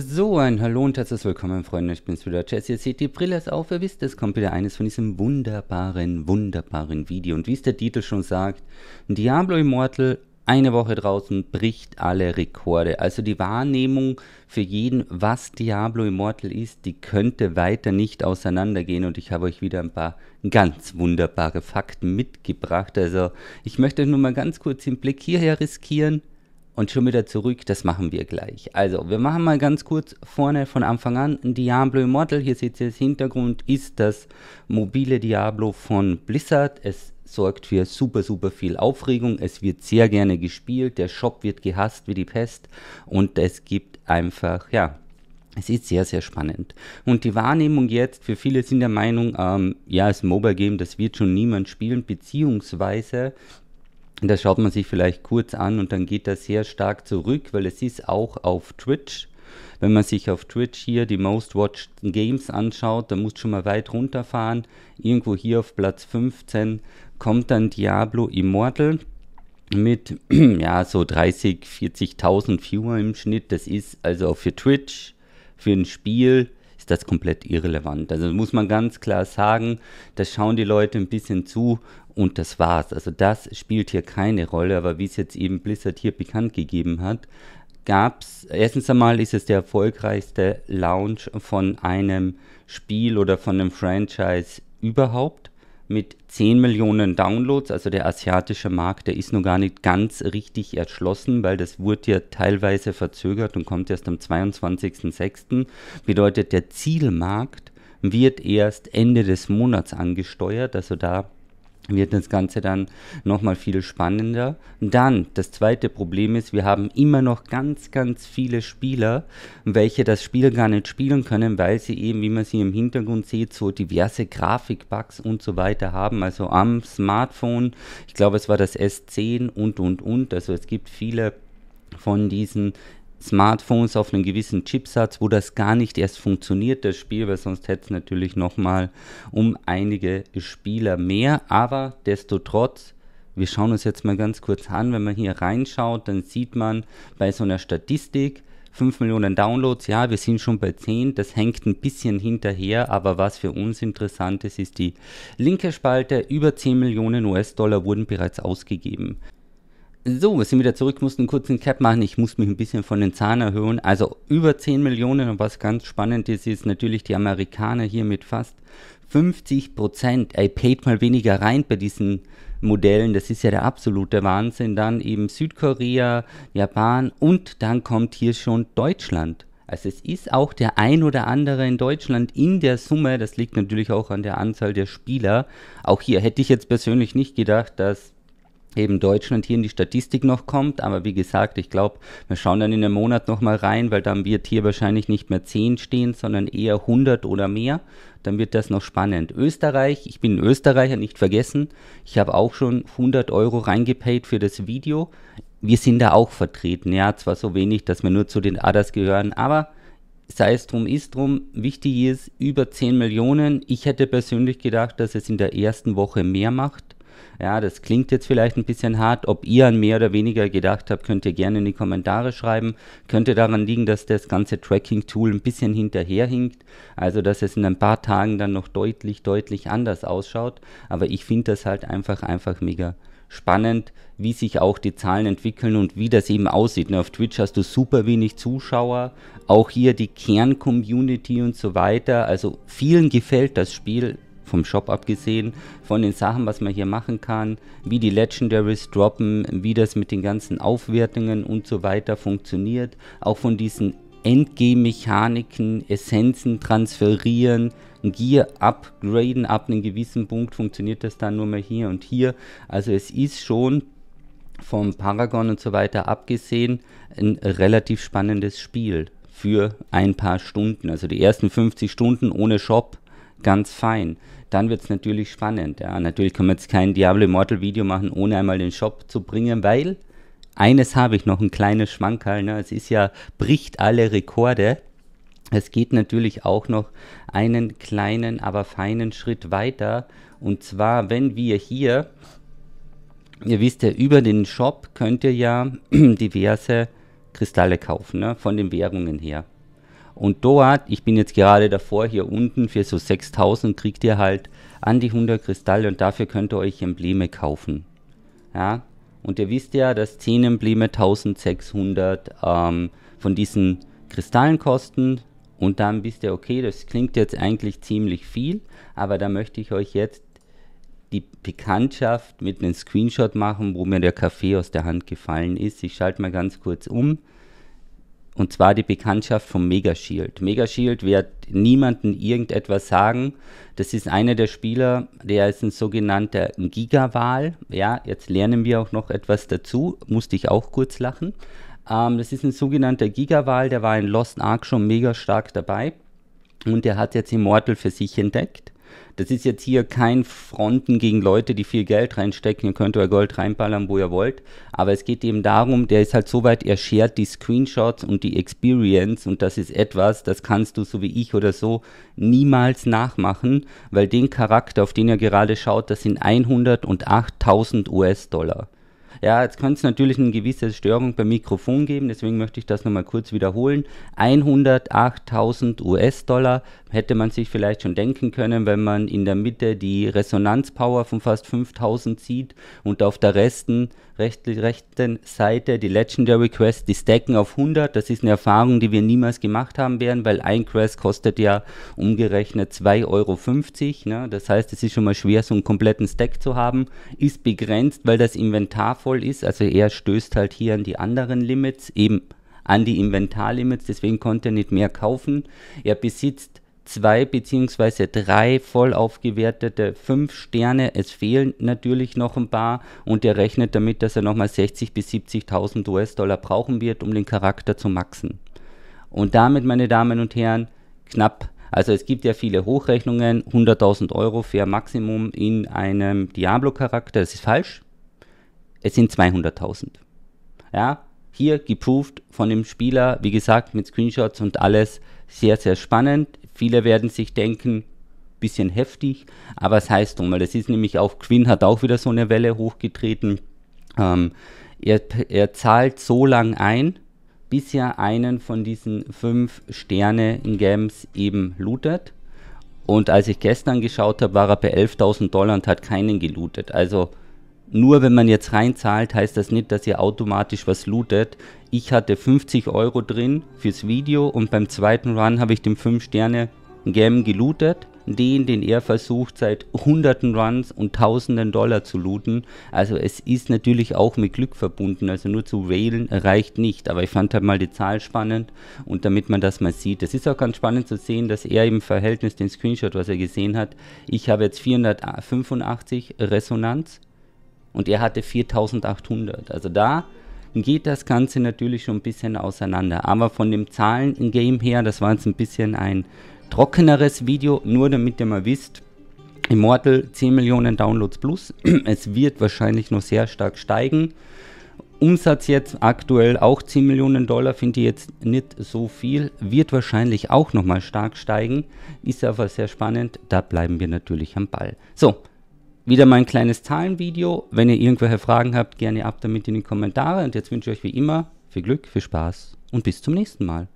So, ein Hallo und herzlich willkommen, Freunde. Ich bin's wieder, Jess. Ihr seht die Brille ist auf. Ihr wisst, es kommt wieder eines von diesem wunderbaren, wunderbaren Video. Und wie es der Titel schon sagt, Diablo Immortal, eine Woche draußen, bricht alle Rekorde. Also die Wahrnehmung für jeden, was Diablo Immortal ist, die könnte weiter nicht auseinandergehen. Und ich habe euch wieder ein paar ganz wunderbare Fakten mitgebracht. Also ich möchte euch nur mal ganz kurz den Blick hierher riskieren und schon wieder zurück, das machen wir gleich. Also, wir machen mal ganz kurz vorne von Anfang an Diablo Immortal. Hier seht ihr, das Hintergrund ist das mobile Diablo von Blizzard. Es sorgt für super, super viel Aufregung. Es wird sehr gerne gespielt. Der Shop wird gehasst wie die Pest. Und es gibt einfach, ja, es ist sehr, sehr spannend. Und die Wahrnehmung jetzt, für viele sind der Meinung, ähm, ja, es ist ein Mobile-Game, das wird schon niemand spielen, beziehungsweise und das schaut man sich vielleicht kurz an und dann geht das sehr stark zurück, weil es ist auch auf Twitch. Wenn man sich auf Twitch hier die Most Watched Games anschaut, dann muss schon mal weit runterfahren. Irgendwo hier auf Platz 15 kommt dann Diablo Immortal mit ja so 30.000, 40.000 Viewer im Schnitt. Das ist also auch für Twitch, für ein Spiel ist das komplett irrelevant. Also muss man ganz klar sagen, das schauen die Leute ein bisschen zu und das war's. Also das spielt hier keine Rolle, aber wie es jetzt eben Blizzard hier bekannt gegeben hat, gab es, erstens einmal ist es der erfolgreichste Launch von einem Spiel oder von einem Franchise überhaupt mit 10 Millionen Downloads. Also der asiatische Markt, der ist noch gar nicht ganz richtig erschlossen, weil das wurde ja teilweise verzögert und kommt erst am 22.06. Bedeutet, der Zielmarkt wird erst Ende des Monats angesteuert. Also da wird das Ganze dann nochmal viel spannender. Dann, das zweite Problem ist, wir haben immer noch ganz, ganz viele Spieler, welche das Spiel gar nicht spielen können, weil sie eben, wie man sie im Hintergrund sieht, so diverse Grafikbugs und so weiter haben. Also am Smartphone, ich glaube es war das S10 und, und, und. Also es gibt viele von diesen Smartphones auf einen gewissen Chipsatz, wo das gar nicht erst funktioniert, das Spiel, weil sonst hätte es natürlich nochmal um einige Spieler mehr. Aber desto trotz, wir schauen uns jetzt mal ganz kurz an, wenn man hier reinschaut, dann sieht man bei so einer Statistik, 5 Millionen Downloads, ja, wir sind schon bei 10, das hängt ein bisschen hinterher, aber was für uns interessant ist, ist die linke Spalte, über 10 Millionen US-Dollar wurden bereits ausgegeben. So, wir sind wieder zurück, mussten einen kurzen Cap machen. Ich muss mich ein bisschen von den Zahlen erhöhen. Also über 10 Millionen und was ganz spannend ist, ist natürlich die Amerikaner hier mit fast 50 Prozent. Ey, paid mal weniger rein bei diesen Modellen. Das ist ja der absolute Wahnsinn. Dann eben Südkorea, Japan und dann kommt hier schon Deutschland. Also es ist auch der ein oder andere in Deutschland in der Summe, das liegt natürlich auch an der Anzahl der Spieler. Auch hier hätte ich jetzt persönlich nicht gedacht, dass eben Deutschland hier in die Statistik noch kommt. Aber wie gesagt, ich glaube, wir schauen dann in einem Monat nochmal rein, weil dann wird hier wahrscheinlich nicht mehr 10 stehen, sondern eher 100 oder mehr. Dann wird das noch spannend. Österreich, ich bin Österreicher, nicht vergessen. Ich habe auch schon 100 Euro reingepaid für das Video. Wir sind da auch vertreten. Ja, zwar so wenig, dass wir nur zu den Adas gehören, aber sei es drum, ist drum. Wichtig ist, über 10 Millionen. Ich hätte persönlich gedacht, dass es in der ersten Woche mehr macht ja, das klingt jetzt vielleicht ein bisschen hart. Ob ihr an mehr oder weniger gedacht habt, könnt ihr gerne in die Kommentare schreiben. Könnte daran liegen, dass das ganze Tracking-Tool ein bisschen hinterherhinkt. Also, dass es in ein paar Tagen dann noch deutlich, deutlich anders ausschaut. Aber ich finde das halt einfach, einfach mega spannend, wie sich auch die Zahlen entwickeln und wie das eben aussieht. Und ne, auf Twitch hast du super wenig Zuschauer, auch hier die Kern-Community und so weiter. Also vielen gefällt das Spiel, vom Shop abgesehen, von den Sachen, was man hier machen kann, wie die Legendaries droppen, wie das mit den ganzen Aufwertungen und so weiter funktioniert, auch von diesen Endgame-Mechaniken, Essenzen transferieren, Gear upgraden, ab einem gewissen Punkt funktioniert das dann nur mehr hier und hier. Also es ist schon vom Paragon und so weiter abgesehen ein relativ spannendes Spiel für ein paar Stunden. Also die ersten 50 Stunden ohne Shop ganz fein. Dann wird es natürlich spannend. Ja. Natürlich kann man jetzt kein Diablo Immortal Video machen, ohne einmal den Shop zu bringen, weil eines habe ich noch, ein kleines Schmankerl. Ne. Es ist ja, bricht alle Rekorde. Es geht natürlich auch noch einen kleinen, aber feinen Schritt weiter. Und zwar, wenn wir hier, ihr wisst ja, über den Shop könnt ihr ja diverse Kristalle kaufen, ne, von den Währungen her. Und dort, ich bin jetzt gerade davor hier unten, für so 6000 kriegt ihr halt an die 100 Kristalle und dafür könnt ihr euch Embleme kaufen. Ja, und ihr wisst ja, dass 10 Embleme 1600 ähm, von diesen Kristallen kosten. Und dann wisst ihr, okay, das klingt jetzt eigentlich ziemlich viel, aber da möchte ich euch jetzt die Bekanntschaft mit einem Screenshot machen, wo mir der Kaffee aus der Hand gefallen ist. Ich schalte mal ganz kurz um und zwar die Bekanntschaft vom Megashield. Megashield wird niemanden irgendetwas sagen. Das ist einer der Spieler, der ist ein sogenannter Gigawahl. Ja, jetzt lernen wir auch noch etwas dazu. Musste ich auch kurz lachen. Ähm, das ist ein sogenannter Gigawahl, der war in Lost Ark schon mega stark dabei. Und der hat jetzt Immortal für sich entdeckt. Das ist jetzt hier kein Fronten gegen Leute, die viel Geld reinstecken. Ihr könnt euer Gold reinballern, wo ihr wollt. Aber es geht eben darum, der ist halt so weit, er schert die Screenshots und die Experience. Und das ist etwas, das kannst du, so wie ich oder so, niemals nachmachen, weil den Charakter, auf den ihr gerade schaut, das sind 108.000 US-Dollar. Ja, jetzt könnte es natürlich eine gewisse Störung beim Mikrofon geben, deswegen möchte ich das nochmal kurz wiederholen. 108.000 US-Dollar hätte man sich vielleicht schon denken können, wenn man in der Mitte die Resonanzpower von fast 5000 sieht und auf der rechten, recht, rechten Seite die Legendary Quest, die stacken auf 100. Das ist eine Erfahrung, die wir niemals gemacht haben werden, weil ein Quest kostet ja umgerechnet 2,50 Euro. Ne? Das heißt, es ist schon mal schwer, so einen kompletten Stack zu haben, ist begrenzt, weil das Inventar voll sinnvoll ist. Also er stößt halt hier an die anderen Limits, eben an die Inventarlimits, deswegen konnte er nicht mehr kaufen. Er besitzt zwei beziehungsweise drei voll aufgewertete fünf Sterne. Es fehlen natürlich noch ein paar und er rechnet damit, dass er nochmal 60.000 bis 70.000 US-Dollar brauchen wird, um den Charakter zu maxen. Und damit, meine Damen und Herren, knapp. Also es gibt ja viele Hochrechnungen, 100.000 Euro für Maximum in einem Diablo-Charakter. Das ist falsch es sind 200.000. Ja, hier geproved von dem Spieler, wie gesagt, mit Screenshots und alles, sehr, sehr spannend. Viele werden sich denken, bisschen heftig, aber es heißt drum, mal, das ist nämlich auch, Quinn hat auch wieder so eine Welle hochgetreten. Ähm, er, er zahlt so lang ein, bis er einen von diesen fünf Sterne in Games eben lootet. Und als ich gestern geschaut habe, war er bei 11.000 Dollar und hat keinen gelootet. Also nur wenn man jetzt reinzahlt, heißt das nicht, dass ihr automatisch was lootet. Ich hatte 50 Euro drin fürs Video und beim zweiten Run habe ich den 5-Sterne-Gem gelootet. Den, den er versucht seit hunderten Runs und tausenden Dollar zu looten. Also es ist natürlich auch mit Glück verbunden. Also nur zu railen reicht nicht. Aber ich fand halt mal die Zahl spannend und damit man das mal sieht. Es ist auch ganz spannend zu sehen, dass er im Verhältnis den Screenshot, was er gesehen hat, ich habe jetzt 485 Resonanz und er hatte 4800. Also da geht das Ganze natürlich schon ein bisschen auseinander. Aber von dem Zahlen-Game her, das war jetzt ein bisschen ein trockeneres Video, nur damit ihr mal wisst, Immortal 10 Millionen Downloads plus. Es wird wahrscheinlich noch sehr stark steigen. Umsatz jetzt aktuell auch 10 Millionen Dollar, finde ich jetzt nicht so viel. Wird wahrscheinlich auch nochmal stark steigen. Ist aber sehr spannend. Da bleiben wir natürlich am Ball. So, wieder mein kleines Zahlenvideo. Wenn ihr irgendwelche Fragen habt, gerne ab damit in die Kommentare. Und jetzt wünsche ich euch wie immer viel Glück, viel Spaß und bis zum nächsten Mal.